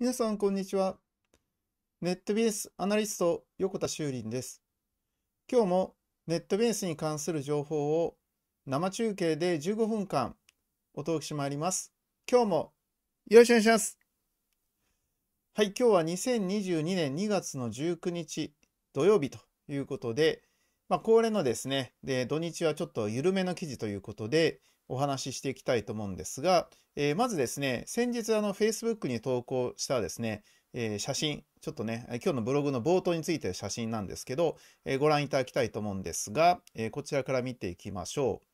皆さん、こんにちは。ネットベースアナリスト、横田修林です。今日もネットベースに関する情報を生中継で15分間お届けしてまいります。今日もよろしくお願いします。はい、今日は2022年2月の19日土曜日ということで、まあ、恒例のですねで、土日はちょっと緩めの記事ということで、お話ししていきたいと思うんですが、えー、まずですね、先日あの Facebook に投稿したですね、えー、写真、ちょっとね、今日のブログの冒頭について写真なんですけど、えー、ご覧いただきたいと思うんですが、えこちらから見ていきましょう。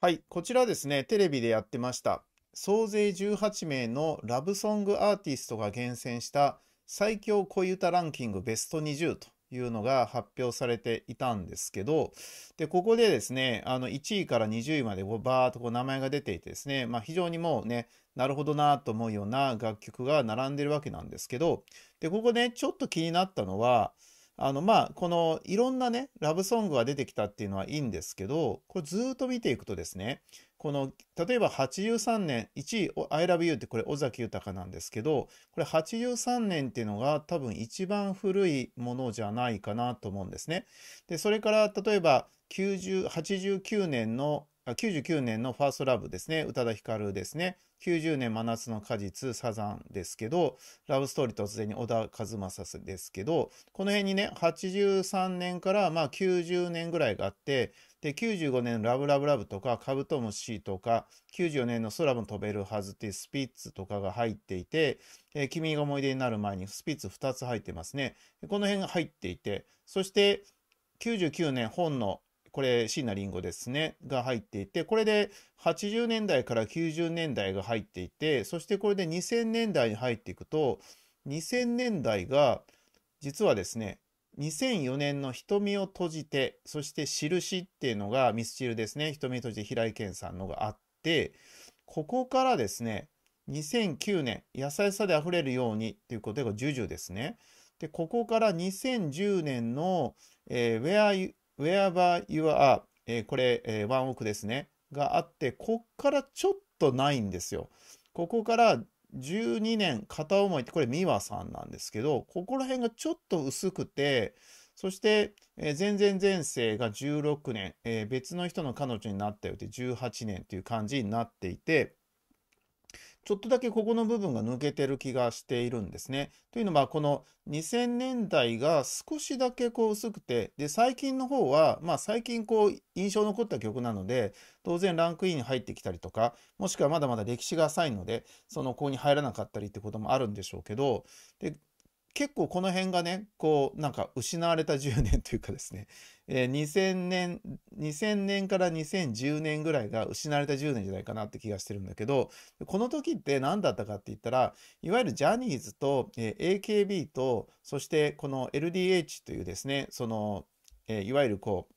はい、こちらですね、テレビでやってました。総勢18名のラブソングアーティストが厳選した最強恋歌ランキングベスト20というのが発表されていたんですけど、で、ここでですね、あの、1位から20位までバーっとこう名前が出ていてですね、まあ、非常にもうね、なるほどなと思うような楽曲が並んでるわけなんですけど、で、ここね、ちょっと気になったのは、あのまあこのいろんなねラブソングが出てきたっていうのはいいんですけどこれずっと見ていくとですねこの例えば83年1位「ILOVEYOU」ってこれ尾崎豊なんですけどこれ83年っていうのが多分一番古いものじゃないかなと思うんですね。でそれから例えば89年の99年のファーストラブですね、宇多田ヒカルですね、90年真夏の果実、サザンですけど、ラブストーリー突然に小田和正ですけど、この辺にね、83年からまあ90年ぐらいがあって、で、95年ラブラブラブとか、カブトムシとか、94年の空も飛べるはずっていうスピッツとかが入っていて、えー、君が思い出になる前にスピッツ2つ入ってますね。この辺が入っていて、そして99年本のこれ椎名林檎ですねが入っていてこれで80年代から90年代が入っていてそしてこれで2000年代に入っていくと2000年代が実はですね2004年の「瞳を閉じて」そして「印」っていうのがミスチルですね「瞳閉じて」平井堅さんのがあってここからですね2009年「優しさであふれるように」っていうことで「ジュジュ」ですね。でここから2010年の、えー、Where wherever you are、えー、これ、えー、ワンオクですね。があって、こっからちょっとないんですよ。ここから12年片思いってこれミワさんなんですけどここら辺がちょっと薄くてそして、えー、前々前世が16年、えー、別の人の彼女になったよって18年っていう感じになっていてちょっとだけここの部分が抜けてる気がしているんですね。というのはこの2000年代が少しだけこう薄くてで最近の方は、まあ、最近こう印象残った曲なので当然ランクインに入ってきたりとかもしくはまだまだ歴史が浅いのでそのここに入らなかったりってこともあるんでしょうけどで結構この辺がねこうなんか失われた10年というかですね、えー、2000年2000年から2010年ぐらいが失われた10年じゃないかなって気がしてるんだけどこの時って何だったかって言ったらいわゆるジャニーズと、えー、AKB とそしてこの LDH というですねその、えー、いわゆるこう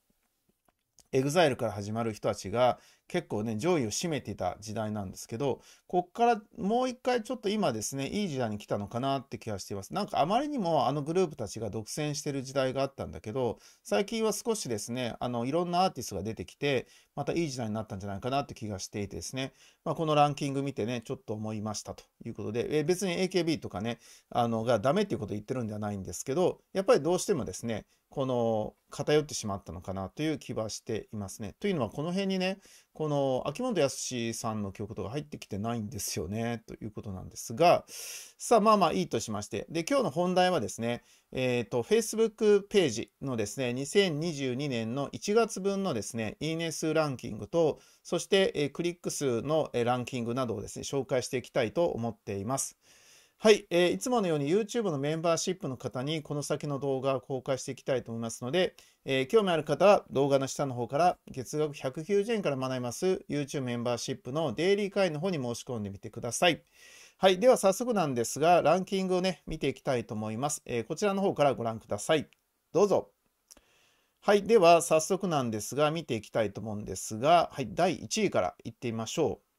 exile から始まる人たちが結構ね上位を占めてた時代なんですけどこっからもう一回ちょっと今ですねいい時代に来たのかなって気がしていますなんかあまりにもあのグループたちが独占してる時代があったんだけど最近は少しですねあのいろんなアーティストが出てきてまたいい時代になったんじゃないかなって気がしていてですね、まあ、このランキング見てね、ちょっと思いましたということで、え別に AKB とかね、あのがダメっていうことを言ってるんではないんですけど、やっぱりどうしてもですね、この偏ってしまったのかなという気はしていますね。というのはこの辺にねこの秋元康さんの曲とか入ってきてないんですよねということなんですがさあまあまあいいとしましてで今日の本題はですねえっ、ー、と、Facebook ページのですね、2022年の1月分のですね、いいね数ランキングと、そして、えー、クリック数の、えー、ランキングなどをですね、紹介していきたいと思っています。はい、えー、いつものように YouTube のメンバーシップの方にこの先の動画を公開していきたいと思いますので、えー、興味ある方は動画の下の方から月額190円から学びます YouTube メンバーシップのデイリー会員の方に申し込んでみてください。はい。では早速なんですが、ランキングをね、見ていきたいと思います。えー、こちらの方からご覧ください。どうぞ。はい。では早速なんですが、見ていきたいと思うんですが、はい。第1位からいってみましょう。